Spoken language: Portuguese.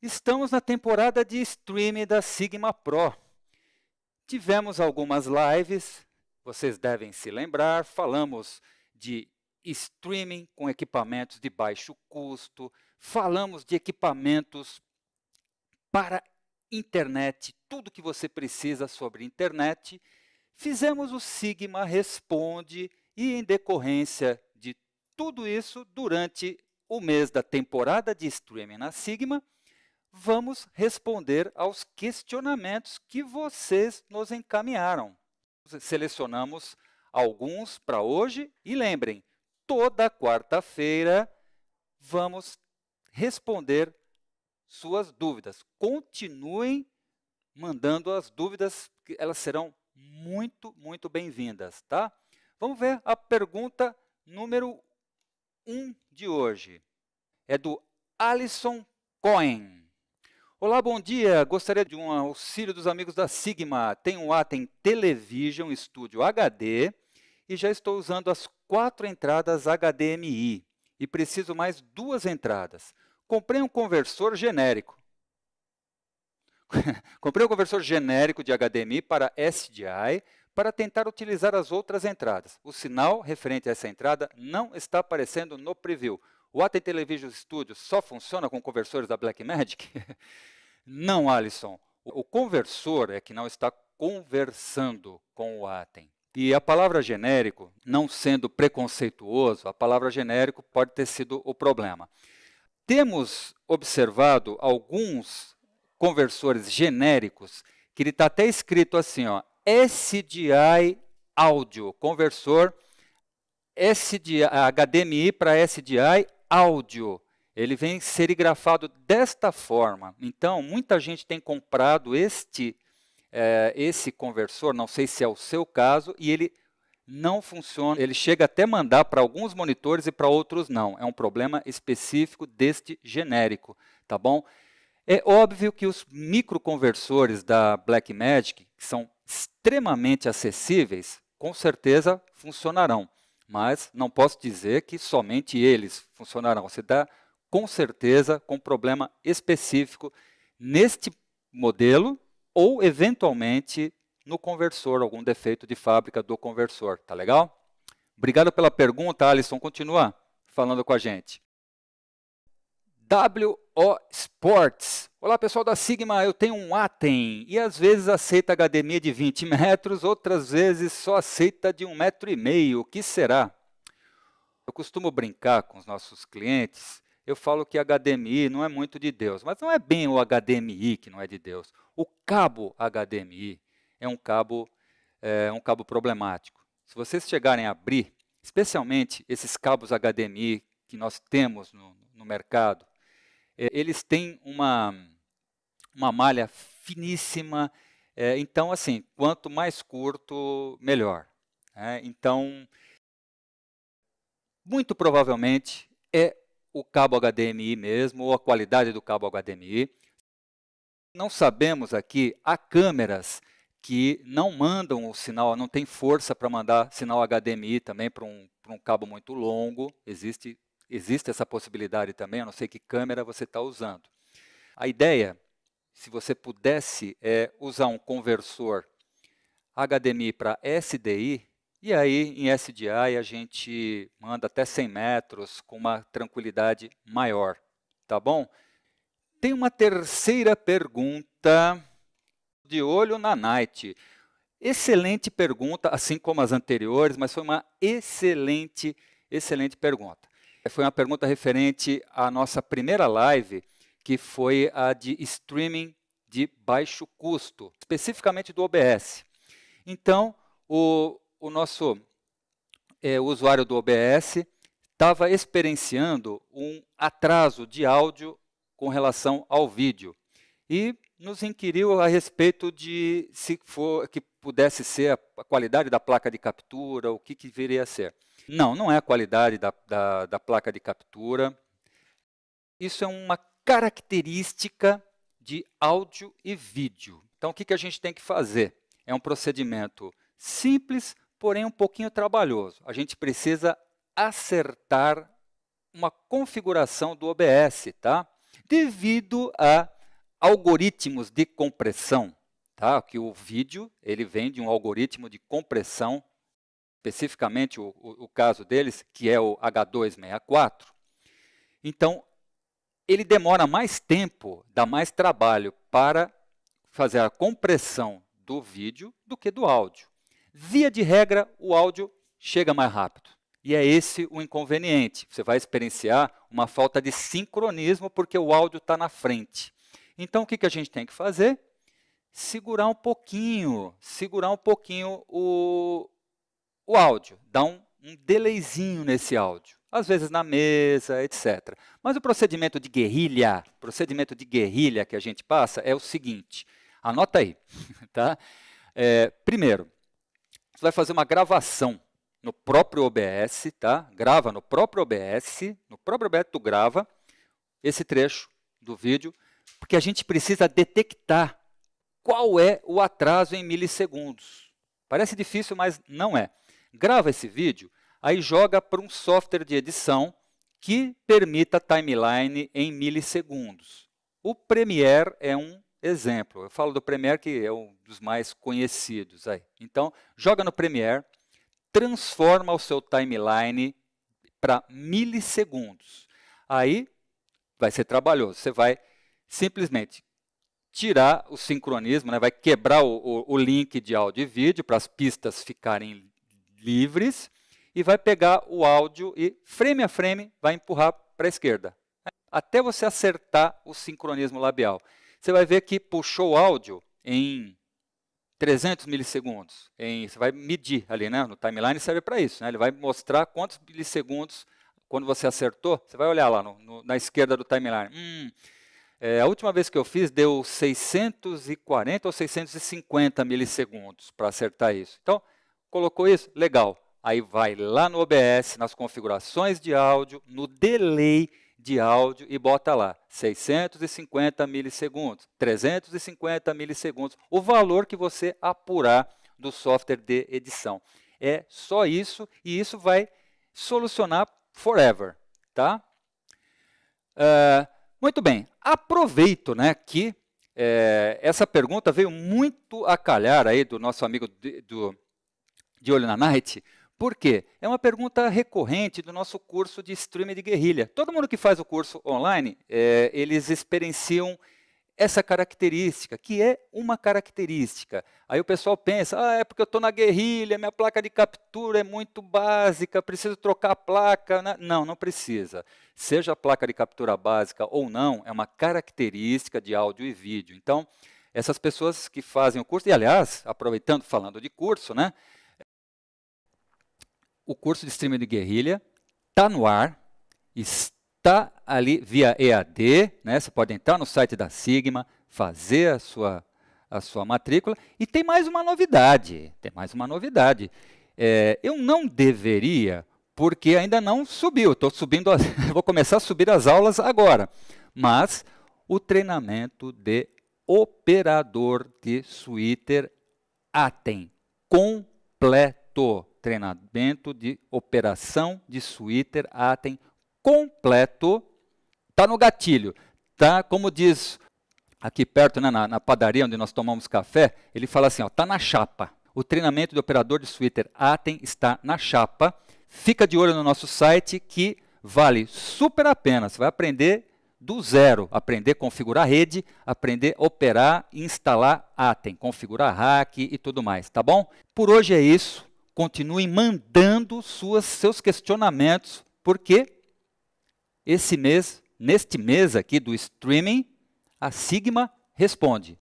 Estamos na temporada de streaming da Sigma Pro. Tivemos algumas lives, vocês devem se lembrar, falamos de streaming com equipamentos de baixo custo, falamos de equipamentos para internet, tudo que você precisa sobre internet. Fizemos o Sigma Responde e, em decorrência de tudo isso, durante o mês da temporada de streaming na Sigma, vamos responder aos questionamentos que vocês nos encaminharam. Selecionamos alguns para hoje e lembrem, toda quarta-feira vamos responder suas dúvidas. Continuem mandando as dúvidas, que elas serão muito, muito bem-vindas, tá? Vamos ver a pergunta número 1 um de hoje. É do Alison Cohen. Olá, bom dia. Gostaria de um auxílio dos amigos da Sigma. Tenho um Atem Television Studio HD e já estou usando as quatro entradas HDMI e preciso mais duas entradas. Comprei um conversor genérico. Comprei um conversor genérico de HDMI para SDI para tentar utilizar as outras entradas. O sinal referente a essa entrada não está aparecendo no preview. O AT Television Studio só funciona com conversores da Blackmagic? Não, Alisson. O conversor é que não está conversando com o Atem. E a palavra genérico, não sendo preconceituoso, a palavra genérico pode ter sido o problema. Temos observado alguns conversores genéricos que ele está até escrito assim, ó, SDI áudio, conversor SDI, HDMI para SDI áudio. Ele vem serigrafado desta forma. Então, muita gente tem comprado este é, esse conversor, não sei se é o seu caso, e ele não funciona. Ele chega até mandar para alguns monitores e para outros não. É um problema específico deste genérico, tá bom? É óbvio que os microconversores da Blackmagic, que são extremamente acessíveis, com certeza funcionarão mas não posso dizer que somente eles funcionarão. Você está, com certeza, com um problema específico neste modelo ou, eventualmente, no conversor, algum defeito de fábrica do conversor. Tá legal? Obrigado pela pergunta, Alisson. Continua falando com a gente. WO Sports Olá pessoal da Sigma, eu tenho um Atem e às vezes aceita HDMI de 20 metros, outras vezes só aceita de 1,5 metro. E meio. O que será? Eu costumo brincar com os nossos clientes, eu falo que HDMI não é muito de Deus, mas não é bem o HDMI que não é de Deus. O cabo HDMI é um cabo, é, um cabo problemático. Se vocês chegarem a abrir, especialmente esses cabos HDMI que nós temos no, no mercado, é, eles têm uma, uma malha finíssima, é, então, assim, quanto mais curto, melhor. Né? Então, muito provavelmente é o cabo HDMI mesmo, ou a qualidade do cabo HDMI. Não sabemos aqui, há câmeras que não mandam o sinal, não tem força para mandar sinal HDMI também para um, para um cabo muito longo, existe Existe essa possibilidade também, a não sei que câmera você está usando. A ideia, se você pudesse, é usar um conversor HDMI para SDI, e aí em SDI a gente manda até 100 metros com uma tranquilidade maior, tá bom? Tem uma terceira pergunta de olho na Night. Excelente pergunta, assim como as anteriores, mas foi uma excelente, excelente pergunta. Foi uma pergunta referente à nossa primeira live, que foi a de streaming de baixo custo, especificamente do OBS. Então, o, o nosso é, usuário do OBS estava experienciando um atraso de áudio com relação ao vídeo. E nos inquiriu a respeito de se for que pudesse ser a qualidade da placa de captura, o que, que viria a ser. Não, não é a qualidade da, da, da placa de captura. Isso é uma característica de áudio e vídeo. Então, o que, que a gente tem que fazer? É um procedimento simples, porém um pouquinho trabalhoso. A gente precisa acertar uma configuração do OBS, tá? Devido a algoritmos de compressão, tá? Que o vídeo ele vem de um algoritmo de compressão, especificamente o, o, o caso deles, que é o H264. Então, ele demora mais tempo, dá mais trabalho para fazer a compressão do vídeo do que do áudio. Via de regra, o áudio chega mais rápido. E é esse o inconveniente. Você vai experienciar uma falta de sincronismo porque o áudio está na frente. Então, o que, que a gente tem que fazer? Segurar um pouquinho, segurar um pouquinho o, o áudio, dar um, um delayzinho nesse áudio, às vezes na mesa, etc. Mas o procedimento de guerrilha, procedimento de guerrilha que a gente passa é o seguinte, anota aí, tá? É, primeiro, você vai fazer uma gravação no próprio OBS, tá? Grava no próprio OBS, no próprio OBS tu grava esse trecho do vídeo porque a gente precisa detectar qual é o atraso em milissegundos. Parece difícil, mas não é. Grava esse vídeo, aí joga para um software de edição que permita timeline em milissegundos. O Premiere é um exemplo. Eu falo do Premiere que é um dos mais conhecidos aí. Então, joga no Premiere, transforma o seu timeline para milissegundos. Aí vai ser trabalhoso. Você vai simplesmente tirar o sincronismo, né? vai quebrar o, o, o link de áudio e vídeo para as pistas ficarem livres e vai pegar o áudio e, frame a frame, vai empurrar para a esquerda, né? até você acertar o sincronismo labial. Você vai ver que puxou o áudio em 300 milissegundos. Em, você vai medir ali, né? No timeline serve para isso, né? Ele vai mostrar quantos milissegundos, quando você acertou, você vai olhar lá no, no, na esquerda do timeline. Hum, é, a última vez que eu fiz deu 640 ou 650 milissegundos para acertar isso. Então, colocou isso? Legal. Aí vai lá no OBS, nas configurações de áudio, no delay de áudio e bota lá 650 milissegundos, 350 milissegundos, o valor que você apurar do software de edição. É só isso e isso vai solucionar forever, tá? Uh, muito bem, aproveito né, que é, essa pergunta veio muito a calhar aí do nosso amigo de, do, de Olho na Night, porque é uma pergunta recorrente do nosso curso de streaming de guerrilha. Todo mundo que faz o curso online, é, eles experienciam essa característica, que é uma característica. Aí o pessoal pensa, ah, é porque eu estou na guerrilha, minha placa de captura é muito básica, preciso trocar a placa. Né? Não, não precisa. Seja a placa de captura básica ou não, é uma característica de áudio e vídeo. Então, essas pessoas que fazem o curso, e aliás, aproveitando, falando de curso, né? O curso de streaming de guerrilha está no ar, está ali via EAD, né? Você pode entrar no site da Sigma, fazer a sua, a sua matrícula. E tem mais uma novidade, tem mais uma novidade. É, eu não deveria porque ainda não subiu. Estou subindo, vou começar a subir as aulas agora. Mas o treinamento de operador de suíter Atem completo. Treinamento de operação de suíter Atem completo. Tá no gatilho. Tá, como diz aqui perto, né, na, na, padaria onde nós tomamos café, ele fala assim, ó, tá na chapa. O treinamento de operador de suíter Atem está na chapa Fica de olho no nosso site que vale super a pena. Você vai aprender do zero, aprender a configurar rede, aprender a operar e instalar Atem, configurar hack e tudo mais, tá bom? Por hoje é isso. Continue mandando suas, seus questionamentos, porque esse mês, neste mês aqui do streaming, a Sigma responde.